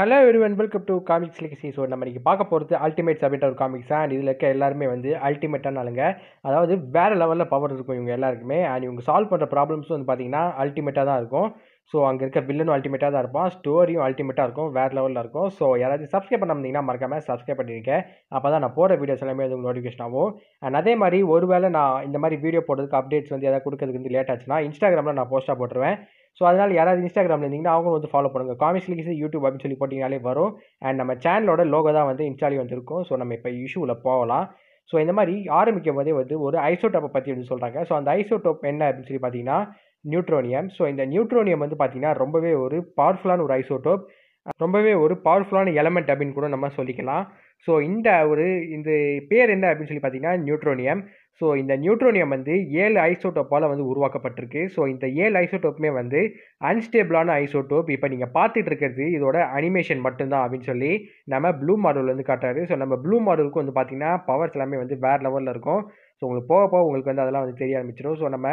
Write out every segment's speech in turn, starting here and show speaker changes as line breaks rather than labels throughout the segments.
Hello வென் welcome to comics legacy so நம்ம இன்றைக்கி பார்க்க போகிறது அல்டிமேட்ஸ் அப்படின்ற ஒரு காமிக்ஸ் அண்ட் இதில் இருக்க எல்லாருமே வந்து அல்டிமேட்டான ஆளுங்க அதாவது வேறு லெவலில் பவர் இருக்கும் இவங்க எல்லாருக்குமே அண்ட் இவங்க சால்வ் பண்ணுற ப்ராப்ளம்ஸும் வந்து பார்த்தீங்கன்னா அல்டிமேட்டாக தான் இருக்கும் ஸோ அங்கே இருக்க வில்லனும் அல்டிமேட்டாக தான் இருப்போம் ஸ்டோரியும் அல்டிமேட்டாக இருக்கும் வேறு லெவலில் இருக்கும் ஸோ யாராச்சும் சப்ஸ்கிரைப் பண்ணாமதிங்கன்னா மறக்காமல் சப்ஸ்கிரைப் பண்ணியிருக்கேன் அப்போ தான் நான் போகிற வீடியோஸ் எல்லாமே உங்களுக்கு நோட்டிஃபிகேஷன் ஆகும் அண்ட் அதே மாதிரி ஒருவேளை நான் இந்த மாதிரி வீடியோ போடுறதுக்கு அப்டேட்ஸ் வந்து எதாவது கொடுக்கறதுக்கு வந்து லேட் ஆச்சுன்னா இன்ஸ்டாகிராமில் நான் போஸ்ட்டாக போட்டுருவேன் ஸோ அதனால் யாராவது இன்ஸ்டாகிராமில் இருந்தீங்கன்னா அவங்களும் வந்து ஃபாலோ பண்ணுங்கள் காமிக்ஸ் லிங்க்ஸ் யூடியூப் அப்படின்னு சொல்லி போட்டிங்கனாலே வரும் அண்ட் நம்ம சேனலோட லோகோ தான் வந்து இன்ஸ்டாலி வந்துருக்கும் ஸோ நம்ம இப்போ இஷ்யூவில் போகலாம் ஸோ இந்த மாதிரி ஆரம்பிக்கும் போதே வந்து ஒரு ஐசோடோப்பை பற்றி வந்து சொல்கிறாங்க ஸோ அந்த ஐசோடோப் என்ன அப்படின்னு சொல்லி பார்த்தீங்கன்னா நியூட்ரோனியம் ஸோ இந்த நியூட்ரோனியம் வந்து பார்த்தீங்கன்னா ரொம்பவே ஒரு பவர்ஃபுல்லான ஒரு ஐசோட்டோப் ரொம்பவே ஒரு பவர்ஃபுல்லான எலமெண்ட் அப்படின்னு கூட நம்ம சொல்லிக்கலாம் ஸோ இந்த ஒரு இந்த பேர் என்ன அப்படின்னு சொல்லி பார்த்தீங்கன்னா நியூட்ரோனியம் ஸோ இந்த நியூட்ரோனியம் வந்து ஏழு ஐசோட்டோப்பால் வந்து உருவாக்கப்பட்டிருக்கு ஸோ இந்த ஏழு ஐசோட்டோப்புமே வந்து அன்ஸ்டேபிளான ஐசோட்டோப் இப்போ நீங்கள் பார்த்துட்டு இருக்கிறது இதோட அனிமேஷன் மட்டும்தான் அப்படின்னு சொல்லி நம்ம ப்ளூ மாடல் வந்து காட்டுறாரு ஸோ நம்ம ப்ளூ மாடலுக்கு வந்து பார்த்திங்கன்னா பவர்ஸ் எல்லாமே வந்து வேறு லெவலில் இருக்கும் ஸோ உங்களுக்கு போக போக உங்களுக்கு வந்து அதெல்லாம் வந்து தெரிய ஆரம்பிச்சிடும் ஸோ நம்ம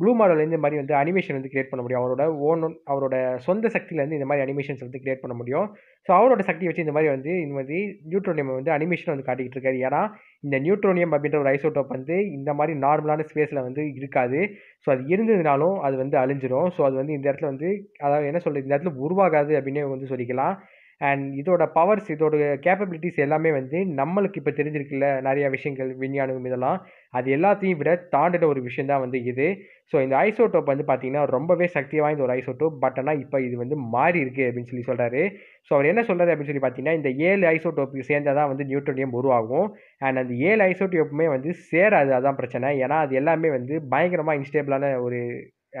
ப்ளூ மாடல் இந்த மாதிரி வந்து அனிமேஷன் வந்து கிரியேட் பண்ண முடியும் அவரோட ஓன் அவரோட சொந்த சக்தியிலேருந்து இந்த மாதிரி அனிமேஷன்ஸ் வந்து கிரியேட் பண்ண முடியும் ஸோ அவரோட சக்தியை வச்சு இந்த மாதிரி வந்து இந்த மாதிரி நியூட்ரோனியம் வந்து அனிமேஷன் வந்து காட்டிக்கிட்டு இருக்காரு ஏன்னா இந்த நியூட்ரோனியம் அப்படின்ற ஒரு ஐசோட்டோப் வந்து இந்த மாதிரி நார்மலான ஸ்பேஸில் வந்து இருக்காது ஸோ அது இருந்ததுனாலும் அது வந்து அழிஞ்சிடும் ஸோ அது வந்து இந்த இடத்துல வந்து அதாவது என்ன சொல்கிறது இந்த இடத்துல உருவாகாது அப்படின்னே வந்து சொல்லிக்கலாம் அண்ட் இதோட பவர்ஸ் இதோட கேப்பபிலிட்டிஸ் எல்லாமே வந்து நம்மளுக்கு இப்போ தெரிஞ்சிருக்குல்ல நிறையா விஷயங்கள் விஞ்ஞானம் இதெல்லாம் அது எல்லாத்தையும் விட தாண்டின ஒரு விஷயம் தான் வந்து இது ஸோ இந்த ஐசோட்டோப் வந்து பார்த்தீங்கன்னா ரொம்பவே சக்தி வாய்ந்த ஒரு ஐசோட்டோப் பட் ஆனால் இப்போ இது வந்து மாறி இருக்குது அப்படின்னு சொல்லி சொல்கிறாரு ஸோ அவர் என்ன சொல்கிறார் அப்படின்னு சொல்லி பார்த்தீங்கன்னா இந்த ஏழு ஐசோட்டோப்புக்கு சேர்ந்தால் தான் வந்து நியூட்ரோனியம் உருவாகும் அண்ட் அந்த ஏழு ஐசோட்டோப்புமே வந்து சேராது அதுதான் பிரச்சனை ஏன்னா அது எல்லாமே வந்து பயங்கரமாக இன்ஸ்டேபிளான ஒரு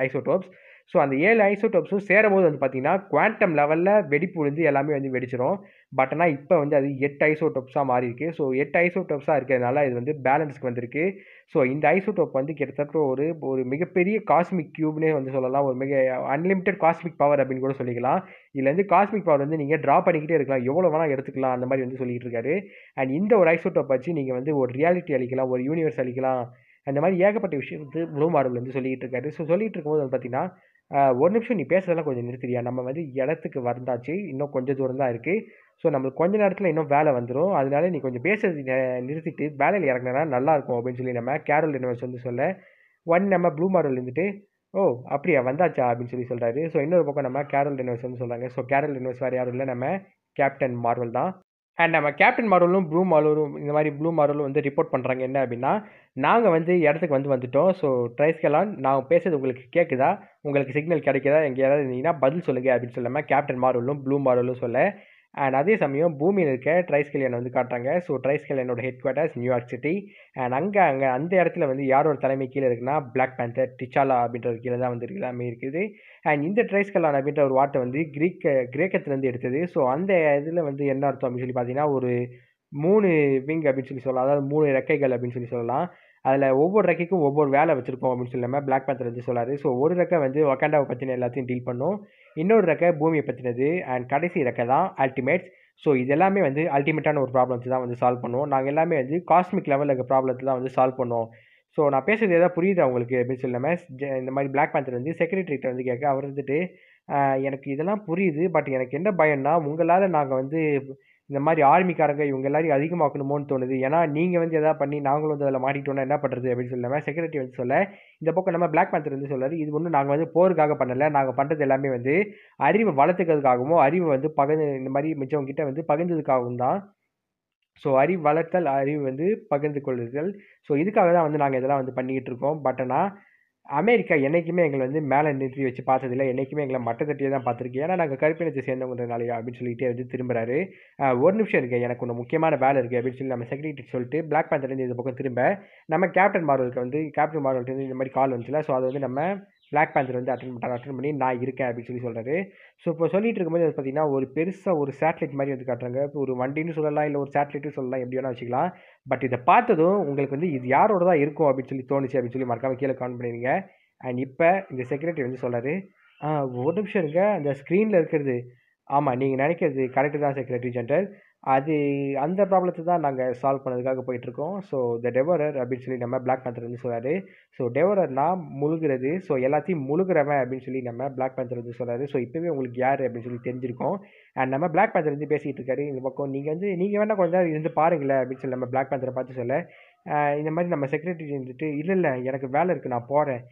ஐசோட்டோப்ஸ் ஸோ அந்த ஏழு ஐசோடோப்ஸும் சேரும்போது வந்து பார்த்திங்கன்னா குவாண்டம் லெவலில் வெடிப்பு விழுந்து எல்லாமே வந்து வெடிச்சிடும் பட் ஆனால் இப்போ வந்து அது எட்டு ஐசோடோப்ஸாக மாறி இருக்குது ஸோ எட்டு ஐசோடோப்ஸாக இருக்கிறதுனால இது வந்து பேலன்ஸ்க்கு வந்திருக்கு ஸோ இந்த ஐசோடோப் வந்து கிட்டத்தட்ட ஒரு ஒரு மிகப்பெரிய காஸ்மிக் க்யூப்னே வந்து சொல்லலாம் ஒரு மிக அன்லிமிடெட் காஸ்மிக் பவர் அப்படின்னு கூட சொல்லிக்கலாம் இதில் வந்து காஸ்மிக் பவர் வந்து நீங்கள் ட்ரா பண்ணிக்கிட்டே இருக்கலாம் எவ்வளோ வேணால் எடுத்துக்கலாம் அந்த மாதிரி வந்து சொல்லிகிட்டு இருக்காரு அண்ட் இந்த ஒரு ஐசோடோப் வச்சு நீங்கள் வந்து ஒரு ரியாலிட்டி அளிக்கலாம் ஒரு யூனிவர்ஸ் அளிக்கலாம் அந்த மாதிரி ஏகப்பட்ட விஷயம் வந்து ப்ளூ மாடல் வந்து சொல்லிகிட்டு இருக்காரு ஸோ சொல்லிகிட்டு இருக்கும்போது வந்து பார்த்திங்கன்னா ஒரு நிமிஷம் நீ பேசுறதெல்லாம் கொஞ்சம் நிறுத்துறியா? நம்ம வந்து இடத்துக்கு வந்தாச்சு. இன்னும் கொஞ்சம் தூரம் தான் இருக்கு. ஸோ நம்மளுக்கு கொஞ்ச நேரத்தில் இன்னும் வேலை வந்துடும் அதனால நீ கொஞ்சம் பேசுறது நிறுத்திட்டு வேலையில் இறங்குனனா நல்லா இருக்கும் அப்படின்னு சொல்லி நம்ம கேரல் இனோவன்ஸ் வந்து சொல்ல, ஒன் நம்ம ப்ளூ மார்வல் இருந்துட்டு, "ஓ! அப்படியா வந்தாச்சா?" அப்படின்னு சொல்லி சொல்கிறாரு ஸோ இன்னொரு பக்கம் நம்ம கேரல் இனோவன்ஸ் வந்து சொல்கிறாங்க ஸோ கேரல் இனோவன்ஸ் வேறு யாரும் இல்லை நம்ம கேப்டன் மார்வல் தான். அண்ட் நம்ம கேப்டன் மார்வலும் ப்ளூ மார்வலும் இந்த மாதிரி ப்ளூ மார்வலும் வந்து ரிப்போர்ட் பண்ணுறாங்க என்ன அப்படின்னா நாங்கள் வந்து இடத்துக்கு வந்து வந்துட்டோம் ஸோ ட்ரைஸ்கெல்லாம் நான் பேசுறது உங்களுக்கு கேட்குதா உங்களுக்கு சிக்னல் கிடைக்குதா எங்கேயாவது இருந்தீங்கன்னா பதில் சொல்லுங்கள் அப்படின்னு சொல்லாமல் கேப்டன் மார்வலும் ப்ளூ மார்வலும் சொல்ல அண்ட் அதே சமயம் பூமியில் இருக்க ட்ரைஸ்கெலியன் வந்து காட்டுறாங்க ஸோ ட்ரைஸ்கெலியனோட headquarters New York city and அங்கே அங்கே அந்த இடத்துல வந்து யாரோட தலைமை கீழே இருக்குன்னா பிளாக் பேந்தர் டிச்சாலா அப்படின்ற கீழே தான் வந்து எல்லாமே இருக்குது அண்ட் இந்த ட்ரைஸ்கெலான் அப்படின்ற ஒரு வார்த்தை வந்து கிரீக் கிரேக்கத்துலேருந்து எடுத்தது ஸோ அந்த இதில் வந்து என்ன அர்த்தம் அப்படின்னு சொல்லி பார்த்தீங்கன்னா ஒரு மூணு விங் அப்படின்னு சொல்லி சொல்லலாம் அதாவது மூணு ரெக்கைகள் அப்படின்னு சொல்லி சொல்லலாம் அதில் ஒவ்வொரு ரெக்கைக்கும் ஒவ்வொரு வேலை வச்சிருக்கோம் அப்படின்னு சொல்லாமல் பிளாக் பேத்தர் வந்து சொல்லாரு ஸோ ஒரு ரெக்கை வந்து ஒக்காண்டாவை பற்றின எல்லாத்தையும் டீல் பண்ணும் இன்னொரு ரெக்கை பூமியை பற்றினது அண்ட் கடைசி ரெக்கை தான் அல்டிமேட்ஸ் ஸோ இது எல்லாமே வந்து அல்டிமேட்டான ஒரு ப்ராப்ளத்தை தான் வந்து சால்வ் பண்ணுவோம் நாங்கள் எல்லாமே வந்து காஸ்மிக் லெவலில் இருக்க ப்ராப்ளத்தை தான் வந்து சால்வ் பண்ணுவோம் ஸோ நான் பேசுகிறது எதாவது புரியுது அவங்களுக்கு அப்படின்னு சொல்லாமல் இந்த மாதிரி பிளாக் பேத்தர் வந்து செக்ரட்டரிட்ட வந்து கேட்க அவர் வந்துட்டு எனக்கு இதெல்லாம் புரியுது பட் எனக்கு என்ன பயம்னா உங்களால் நாங்கள் வந்து இந்த மாதிரி ஆர்மிக்காரங்க இவங்க எல்லாரையும் அதிகமாக்கணுமோன்னு தோணுது ஏன்னா நீங்கள் வந்து எதாவது பண்ணி நாங்களும் வந்து அதில் மாட்டிட்டோம்னா என்ன பண்ணுறது அப்படின்னு சொல்லாம செக்ரட்டரி வந்து சொல்ல இந்த பக்கம் நம்ம பிளாக் பேந்தர் வந்து சொல்லாரு இது ஒன்றும் நாங்கள் வந்து போருக்காக பண்ணலை நாங்கள் பண்ணுறது எல்லாமே வந்து அறிவை வளர்த்துக்கிறதுக்காகவும் அறிவை வந்து பகிர்ந்து இந்த மாதிரி மிச்சவங்கிட்ட வந்து பகிர்ந்ததுக்காகவும் தான் ஸோ அறிவு வளர்த்தல் அறிவு வந்து பகிர்ந்து கொள்ளுதல் ஸோ இதுக்காக தான் வந்து நாங்கள் இதெல்லாம் வந்து பண்ணிக்கிட்டு இருக்கோம் பட் ஆனால் அமெரிக்கா என்றைக்குமே எங்களை வந்து மேலே நிறுத்தி வச்சு பார்த்ததில்ல என்றைக்குமே எங்களை மட்டை தட்டியே தான் பார்த்துருக்கு ஏன்னா நாங்கள் கருப்பினத்தை சேர்ந்தவங்கிறதுனால அப்படின்னு சொல்லிட்டு வந்து திரும்புகிறாரு ஒரு நிமிஷம் இருக்குது எனக்கு ஒன்று முக்கியமான வேலை இருக்குது அப்படின்னு சொல்லி நம்ம செக்ரட்டரி சொல்லிட்டு பிளாக் பேந்தர்லேருந்து இந்த பக்கம் திரும்ப நம்ம கேப்டன் மார்வலுக்கு வந்து கேப்டன் மார்வல்கிட்ட இந்த மாதிரி கால் வந்துச்சுல ஸோ அதை வந்து நம்ம பிளாக் பேந்தர் வந்து அட்டன் பண்ணுறாரு அட்டன் பண்ணி நான் இருக்கேன் அப்படின்னு சொல்லி சொல்கிறாரு ஸோ இப்போ சொல்லிட்டு இருக்கும்போது அது பார்த்தீங்கன்னா ஒரு பெருசாக ஒரு சேட்டலைட் மாதிரி வந்து காட்டுறாங்க இப்போ ஒரு வண்டின்னு சொல்லலாம் இல்லை ஒரு சேட்டலைட்னு சொல்லலாம் எப்படி வேணால் வச்சுக்கலாம் பட் இதை பார்த்ததும் உங்களுக்கு வந்து இது யாரோட தான் இருக்கும் அப்படின்னு சொல்லி தோணுச்சு அப்படின்னு சொல்லி மறக்காமல் கீழே கான் பண்ணிடுங்க அண்ட் இப்போ இந்த செக்ரட்டரி வந்து சொல்கிறாரு ஒரு நிமிஷம் இருக்க அந்த ஸ்க்ரீனில் இருக்கிறது ஆமாம் நீங்கள் நினைக்கிறது கரெக்டு தான் செக்ரட்டரி ஜென்ரல் அது அந்த ப்ராப்ளத்தை தான் நாங்கள் சால்வ் பண்ணதுக்காக போயிட்டுருக்கோம் ஸோ த டெவரர் அப்படின்னு சொல்லி நம்ம பிளாக் பேந்தர் வந்து சொல்கிறாரு ஸோ டெவரர்னா முழுகிறது ஸோ எல்லாத்தையும் முழுகிறவன் அப்படின்னு சொல்லி நம்ம பிளாக் பேந்தர் வந்து சொல்கிறாரு ஸோ இப்போவே உங்களுக்கு யார் அப்படின்னு சொல்லி தெரிஞ்சிருக்கோம் அண்ட் நம்ம பிளாக் பேந்தர் வந்து பேசிகிட்டு இருக்காரு இந்த பக்கம் நீங்கள் வந்து நீங்கள் வேணால் கொஞ்சம் இருந்து பாருங்களேன் அப்படின்னு சொல்லி நம்ம பிளாக் பேந்தரை பார்த்து சொல்ல இந்த மாதிரி நம்ம செக்ரட்டரி இருந்துட்டு இல்லை இல்லை எனக்கு வேலை இருக்குது நான் போகிறேன்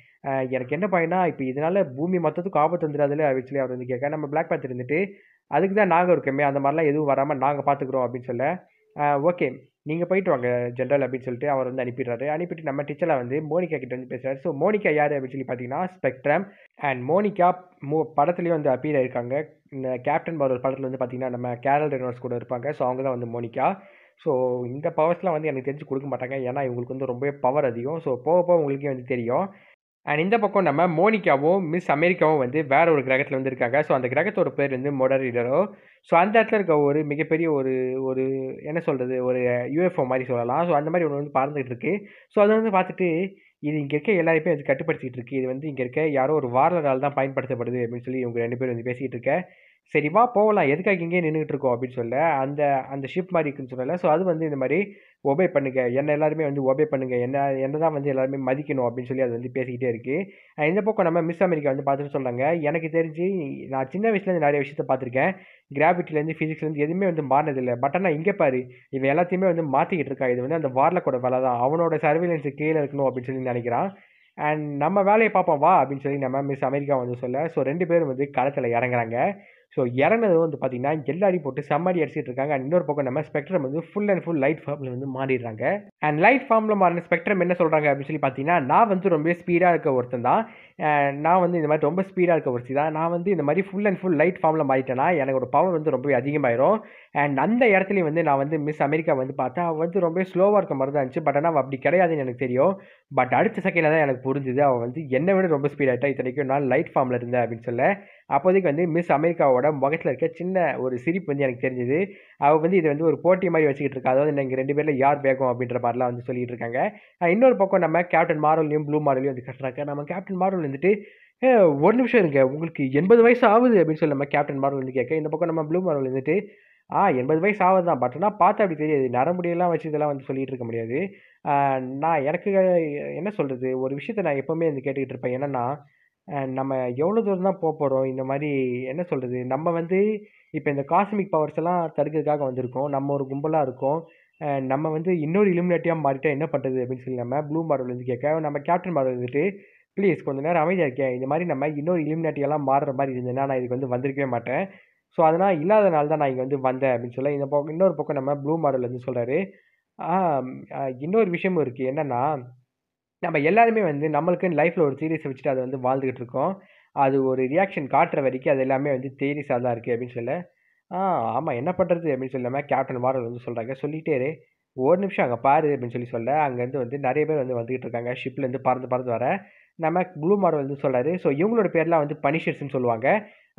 எனக்கு என்ன பயனா இப்போ இதனால் பூமி மொத்தத்துக்கு ஆபத்து வந்துடாதுல அப்படின்னு சொல்லி அவர் வந்து கேட்க நம்ம பிளாக் பேத்தர் இருந்துட்டு அதுக்கு தான் நாங்கள் இருக்கோமே அந்த மாதிரிலாம் எதுவும் வராமல் நாங்கள் பார்த்துக்குறோம் அப்படின்னு சொல்ல ஓகே நீங்கள் போயிட்டு வாங்க ஜென்ரல் அப்படின்னு சொல்லிட்டு அவர் வந்து அனுப்பிடுறாரு அனுப்பிட்டு நம்ம டீச்சரில் வந்து மோனிகா கிட்ட வந்து பேசுகிறாரு ஸோ மோனிகா யார் அப்படின்னு சொல்லி பார்த்தீங்கன்னா ஸ்பெக்ட்ரம் அண்ட் மோனிகா மோ படத்துலேயும் வந்து அப்பீர் ஆயிருக்காங்க இந்த கேப்டன் பவர் படத்தில் வந்து பார்த்தீங்கன்னா நம்ம கேரல் ரெனோர்ஸ் கூட இருப்பாங்க ஸோ அவங்க தான் வந்து மோனிகா ஸோ இந்த பவர்ஸ்லாம் வந்து எனக்கு தெரிஞ்சு கொடுக்க மாட்டாங்க ஏன்னா இவங்களுக்கு வந்து ரொம்பவே பவர் அதிகம் ஸோ போக போக உங்களுக்கே வந்து தெரியும் அண்ட் இந்த பக்கம் நம்ம மோனிகாவும் மிஸ் அமெரிக்காவும் வந்து வேற ஒரு கிரகத்தில் வந்து இருக்காங்க ஸோ அந்த கிரகத்தோட பேர் வந்து மொடரிடரோ ஸோ அந்த இடத்துல இருக்க ஒரு மிகப்பெரிய ஒரு ஒரு என்ன சொல்கிறது ஒரு யூஎஃப்ஓ மாதிரி சொல்லலாம் ஸோ அந்த மாதிரி ஒன்று வந்து பறந்துகிட்டு இருக்கு ஸோ அதை வந்து பார்த்துட்டு இது இங்கே இருக்க எல்லாருமே வந்து கட்டுப்படுத்திக்கிட்டு இருக்கு இது வந்து இங்கே இருக்க யாரோ ஒரு வாரலரால் தான் பயன்படுத்தப்படுது அப்படின்னு சொல்லி இவங்க ரெண்டு பேரும் வந்து பேசிகிட்டு இருக்க சரி வா போகலாம் எதுக்காக இங்கேயே நின்றுட்டு இருக்கோம் அப்படின்னு சொல்ல அந்த அந்த ஷிப் மாதிரி இருக்குன்னு சொல்லலை ஸோ அது வந்து இந்த மாதிரி ஒபே பண்ணுங்க என்ன எல்லாருமே வந்து ஒபே பண்ணுங்க என்ன என்ன தான் வந்து எல்லாருமே மதிக்கணும் அப்படின்னு சொல்லி அது வந்து பேசிக்கிட்டே இருக்குது இந்த பக்கம் நம்ம மிஸ் அமெரிக்கா வந்து பார்த்துட்டு சொல்கிறாங்க எனக்கு தெரிஞ்சு நான் சின்ன வயசுலேருந்து நிறைய விஷயத்த பார்த்துருக்கேன் கிராவிட்டிலேருந்து ஃபிசிக்ஸ்லேருந்து எதுவுமே வந்து மாறினதில்லை பட் ஆனால் இங்கே பாரு இவன் எல்லாத்தையுமே வந்து மாற்றிக்கிட்டு இருக்கா இது வந்து அந்த வாரில் கூட வேலை தான் அவனோட சர்வீலன்ஸு கீழே இருக்கணும் அப்படின்னு சொல்லி நினைக்கிறான் அண்ட் நம்ம வேலையை பார்ப்போம் வா அப்படின்னு சொல்லி நம்ம மிஸ் அமெரிக்கா வந்து சொல்ல ஸோ ரெண்டு பேரும் வந்து களத்தில் இறங்குறாங்க ஸோ இறனது வந்து பார்த்திங்கன்னா ஜெல்லாடி போட்டு செம்மாடி அடிச்சிட்டு இருக்காங்க அண்ட் இன்னொரு பக்கம் நம்ம ஸ்பெக்ட்ரம் வந்து ஃபுல் அண்ட் ஃபுல் லைட் ஃபார்மில் வந்து மாறிடுறாங்க அண்ட் லைட் ஃபார்மில் மாறின ஸ்பெக்ட்ரம் என்ன சொல்கிறாங்க அப்படின்னு சொல்லி பார்த்தீங்கன்னா நான் வந்து ரொம்ப ஸ்பீடாக இருக்க ஒருத்தன் தான் நான் வந்து இந்த மாதிரி ரொம்ப ஸ்பீடாக இருக்க ஒருத்தி தான் நான் வந்து இந்த மாதிரி ஃபுல் அண்ட் ஃபுல் லைட் ஃபார்மில் மாறிட்டேன்னா எனக்கு ஒரு பவர் வந்து ரொம்பவே அதிகமாயிரும் அண்ட் அந்த இடத்துலையும் வந்து நான் வந்து மிஸ் அமெரிக்கா வந்து பார்த்தேன் அவள் வந்து ரொம்ப ஸ்லோவாக இருக்க மாதிரி தான் இருந்துச்சு பட் ஆனால் அப்படி கிடையாதுன்னு எனக்கு தெரியும் பட் அடுத்த செகண்டில் தான் எனக்கு புரிஞ்சுது அவள் வந்து என்னை விட ரொம்ப ஸ்பீடாகிட்டா இத்தனைக்கும் நான் லைட் ஃபார்மில் இருந்தேன் அப்படின்னு சொல்ல அப்போதைக்கு வந்து மிஸ் அமெரிக்காவோட முகத்தில் இருக்க சின்ன ஒரு சிரிப்பு வந்து எனக்கு தெரிஞ்சுது அவள் வந்து இதை வந்து ஒரு போட்டி மாதிரி வச்சுக்கிட்டு இருக்கா அதாவது நீங்கள் ரெண்டு பேரில் யார் வேகம் அப்படின்ற மாதிரிலாம் வந்து சொல்லிட்டு இருக்காங்க இன்னொரு பக்கம் நம்ம கேப்டன் மாரல்லையும் ப்ளூ மாரல்லையும் வந்து கட்டுறாங்க நம்ம கேப்டன் மாரல் வந்துட்டு ஒரு நிமிஷம் இருங்க உங்களுக்கு எண்பது வயசு ஆகுது அப்படின்னு சொல்லி நம்ம கேப்டன் மாரல் வந்து கேட்க இந்த பக்கம் நம்ம ப்ளூ மாரல் வந்துட்டு ஆ எண்பது வயசு ஆகுது தான் பட் ஆனால் பார்த்தா அப்படி தெரியாது நரம்புடியெல்லாம் வச்சு இதெல்லாம் வந்து சொல்லிகிட்டு இருக்க முடியாது நான் எனக்கு என்ன சொல்கிறது ஒரு விஷயத்த நான் எப்போவுமே வந்து கேட்டுக்கிட்டு இருப்பேன் என்னென்னா நம்ம எவ்வளோ தூரம் தான் போக போகிறோம் இந்த மாதிரி என்ன சொல்கிறது நம்ம வந்து இப்போ இந்த காஸ்மிக் பவர்ஸ் எல்லாம் தடுக்கிறதுக்காக வந்திருக்கோம் நம்ம ஒரு கும்பலாக இருக்கோம் நம்ம வந்து இன்னொரு இலுமினேட்டியாக மாறிட்டால் என்ன பண்ணுறது அப்படின்னு சொல்லி நம்ம ப்ளூ மார்வல் வந்து கேட்க நம்ம கேப்டன் மார்வல் வந்துட்டு ப்ளீஸ் கொஞ்சம் நேரம் அமைதியாக இருக்கேன் இந்த மாதிரி நம்ம இன்னொரு இலுமினாட்டியெல்லாம் மாறுற மாதிரி இருந்ததுன்னா நான் இதுக்கு வந்து வந்திருக்கவே மாட்டேன் ஸோ அதனால் இல்லாதனால தான் நான் இங்கே வந்து வந்தேன் அப்படின்னு சொல்ல இந்த பக்கம் இன்னொரு பக்கம் நம்ம ப்ளூ மாடல் வந்து சொல்கிறாரு இன்னொரு விஷயமும் இருக்குது என்னென்னா நம்ம எல்லாருமே வந்து நம்மளுக்குன்னு லைஃப்பில் ஒரு சீரியஸ் வச்சுட்டு அதை வந்து வாழ்ந்துக்கிட்டு இருக்கோம் அது ஒரு ரியாக்ஷன் காட்டுற வரைக்கும் அது எல்லாமே வந்து தேரீஸாக தான் இருக்குது அப்படின்னு சொல்ல ஆ ஆமா. என்ன பண்றது? அப்படின்னு சொல்லாம, கேப்டன் மாரல் வந்து சொல்றாங்க. சொல்லிட்டே "ஒரு நிமிஷம் அங்க பாரு" அப்படின்னு சொல்லி சொல்ல, அங்கேருந்து வந்து நிறைய பேர் வந்து வந்துகிட்டு இருக்காங்க. ஷிப்லேருந்து பறந்து பறந்து வர. நம்ம ப்ளூ மாடல் வந்து சொல்றாரு, "ஸோ இவங்களோட பேர்லாம் வந்து பனிஷர்ஸ்ன்னு சொல்லுவாங்க.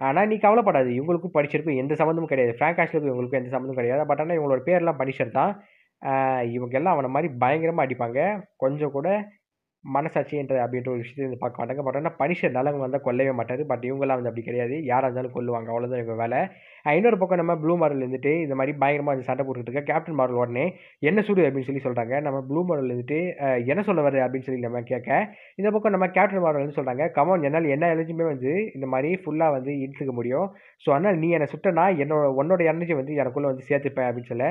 ஆனா நீ கவலைப்படாது இவங்களுக்கும் படிச்சிருக்கும் எந்த சம்மந்தமும் கிடையாது. ஃப்ராங்க் ஆஷ்லக்கும் இவங்களுக்கும் எந்த சம்மந்தமும் கிடையாது. பட் ஆனா இவங்களோட பேர்லாம் பனிஷர் தான். இவங்கெல்லாம் இவங்க எல்லாம் பயங்கரமாக பயங்கரமா அடிப்பாங்க. கொஞ்சம் கூட மனசாட்சி என்ற அப்படின்ற ஒரு விஷயத்தை வந்து பார்க்க மாட்டாங்க பட் ஆனால் பனிஷர் நலங்க வந்தால் கொல்லவே மாட்டார் பட் இவங்களாம் வந்து அப்படி கிடையாது யாராக இருந்தாலும் கொல்லுவாங்க அவ்வளோதான் இவங்க வேலை இன்னொரு பக்கம் நம்ம ப்ளூ மார்வல் இருந்துட்டு இந்த மாதிரி பயங்கரமாக வந்து சண்டை போட்டுக்கிட்டு இருக்க கேப்டன் மார்வல் உடனே என்ன சுடு அப்படின்னு சொல்லி சொல்கிறாங்க நம்ம ப்ளூ மார்வல் இருந்துட்டு என்ன சொல்ல வருது அப்படின்னு சொல்லி நம்ம கேட்க இந்த பக்கம் நம்ம கேப்டன் மாடல் வந்து சொல்கிறாங்க கமான் என்னால் என்ன எனர்ஜியுமே வந்து இந்த மாதிரி ஃபுல்லாக வந்து இழுத்துக்க முடியும் ஸோ அதனால் நீ என்னை சுட்டனா என்னோட உன்னோட எனர்ஜி வந்து எனக்குள்ளே வந்து சேர்த்துப்பேன் அப்படின்னு சொல்ல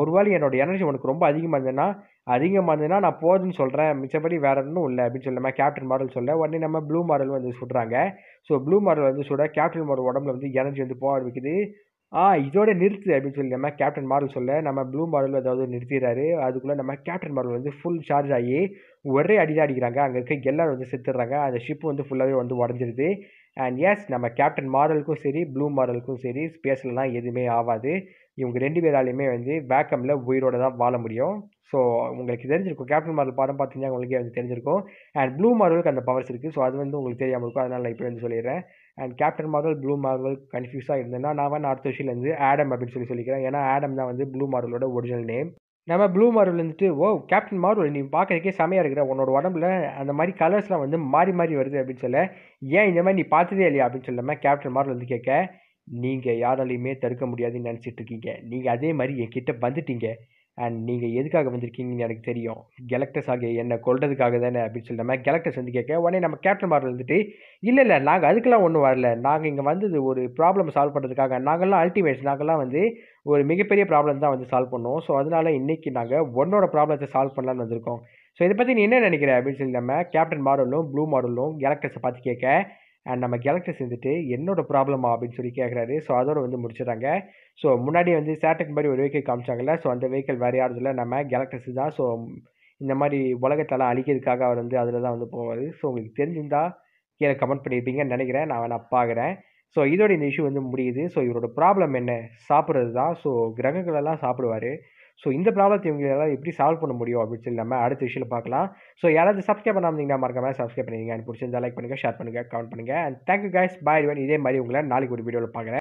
ஒரு வேளை என்னோடய எனர்ஜி உனக்கு ரொம்ப அதிகமாக இருந்ததுன்னா அதிகமாக இருந்ததுன்னா நான் போதுன்னு சொல்கிறேன் மிச்சப்படி வேறு ஒன்றும் இல்லை அப்படின்னு சொல்லாமல் கேப்டன் மாடல் சொல்ல உடனே நம்ம ப்ளூ மாடல் வந்து சுடுறாங்க ஸோ ப்ளூ மாடல் வந்து சுட கேப்டன் மாடல் உடம்புல வந்து எனர்ஜி வந்து போக ஆரம்பிக்குது ஆ இதோட நிறுத்து அப்படின்னு சொல்லி நம்ம கேப்டன் மாடல் சொல்ல நம்ம ப்ளூ மாடல் ஏதாவது நிறுத்திடுறாரு அதுக்குள்ளே நம்ம கேப்டன் மாடல் வந்து ஃபுல் சார்ஜ் ஆகி ஒரே அடிதான் அடிக்கிறாங்க அங்கே இருக்க எல்லோரும் வந்து செத்துடுறாங்க அந்த ஷிப் வந்து ஃபுல்லாகவே வந்து உடஞ்சிருது அண்ட் எஸ் நம்ம கேப்டன் மாரலுக்கும் சரி ப்ளூ மாரலுக்கும் சரி ஸ்பேஸ்லலாம் எதுவுமே ஆகாது இவங்க ரெண்டு பேராலையுமே வந்து வேக்கமில் உயிரோடு தான் வாழ முடியும் ஸோ உங்களுக்கு தெரிஞ்சிருக்கும் கேப்டன் மாரல் படம் பார்த்தீங்கன்னா உங்களுக்கே வந்து தெரிஞ்சிருக்கும் அண்ட் ப்ளூ மார்வலுக்கு அந்த பவர்ஸ் இருக்குது ஸோ அது வந்து உங்களுக்கு தெரியாமல் இருக்கும் அதனால் நான் இப்போ வந்து சொல்லிடுறேன் and captain Marvel blue Marvel கன்ஃபியூஸாக இருந்தேன்னா நான் வந்து அடுத்த விஷயம் வந்து ஆடம் அப்படின்னு சொல்லி சொல்லிக்கிறேன் ஏன்னா ஆடம் தான் வந்து ப்ளூ மார்வலோட ஒரிஜினல் நேம் நம்ம ப்ளூ மார்வல் வந்துட்டு ஓ கேப்டன் மார்வல் நீ பார்க்குறதுக்கே செமையாக இருக்கிற உன்னோட உடம்புல அந்த மாதிரி கலர்ஸ்லாம் வந்து மாறி மாறி வருது அப்படின்னு சொல்ல ஏன் இந்த மாதிரி நீ பார்த்ததே இல்லையா அப்படின்னு சொல்லாமல் கேப்டன் மார்வல் வந்து கேட்க நீங்கள் யாராலையுமே தடுக்க முடியாதுன்னு நினச்சிட்டு இருக்கீங்க நீங்கள் அதே மாதிரி என்கிட்ட வந்துட்டீங்க அண்ட் நீங்கள் எதுக்காக வந்திருக்கீங்கன்னு எனக்கு தெரியும் கெலக்டஸ் ஆகிய என்ன கொள்றதுக்காக தானே அப்படின்னு சொல்லி நம்ம கெலக்டர்ஸ் வந்து கேட்க உடனே நம்ம கேப்டன் மார்வல் வந்துட்டு இல்லை இல்லை நாங்கள் அதுக்கெல்லாம் ஒன்றும் வரல நாங்கள் இங்கே வந்தது ஒரு ப்ராப்ளம் சால்வ் பண்ணுறதுக்காக நாங்கள்லாம் அல்டிமேட்ஸ் நாங்கள்லாம் வந்து ஒரு மிகப்பெரிய ப்ராப்ளம் தான் வந்து சால்வ் பண்ணோம் ஸோ அதனால் இன்றைக்கி நாங்கள் ஒன்னோட ப்ராப்ளத்தை சால்வ் பண்ணலான்னு வந்திருக்கோம் ஸோ இதை பற்றி நீ என்ன நினைக்கிற அப்படின்னு சொல்லி நம்ம கேப்டன் மாடலும் ப்ளூ மாடலும் கேலக்டர்ஸை பார்த்து கேட்க அண்ட் நம்ம கேலக்டஸ் இருந்துட்டு என்னோட ப்ராப்ளம் அப்படின்னு சொல்லி கேட்குறாரு ஸோ அதோட வந்து முடிச்சிடறாங்க ஸோ முன்னாடி வந்து சேட்டக் மாதிரி ஒரு வெஹிக்கிள் காமிச்சாங்கல்ல ஸோ அந்த வெஹிக்கிள் வேறு யாரும் இல்லை நம்ம கேலக்டஸ் தான் ஸோ இந்த மாதிரி உலகத்தெல்லாம் அழிக்கிறதுக்காக அவர் வந்து அதில் தான் வந்து போவார் ஸோ உங்களுக்கு தெரிஞ்சிருந்தால் கீழே கமெண்ட் பண்ணியிருப்பீங்கன்னு நினைக்கிறேன் நான் வேணா பார்க்குறேன் ஸோ இதோட இந்த இஷ்யூ வந்து முடியுது ஸோ இவரோட ப்ராப்ளம் என்ன சாப்பிட்றது தான் ஸோ கிரகங்களெல்லாம் சாப்பிடுவார் ஸோ இந்த ப்ராப்ளத்தை இவங்களால எப்படி சால்வ் பண்ண முடியும் அப்படின்னு சொல்லி நம்ம அடுத்த விஷயம் பார்க்கலாம் ஸோ யாராவது சப்ஸ்கிரைப் பண்ணாமல் மறக்காம சப்ஸ்கிரைப் பண்ணிங்க எனக்கு பிடிச்சிருந்தா லைக் பண்ணுங்கள் ஷேர் பண்ணுங்கள் கமெண்ட் பண்ணுங்கள் அண்ட் தேங்க்யூ கைஸ் பாய் இதே மாதிரி உங்களை நாளைக்கு ஒரு வீடியோவில் பார்க்குறேன்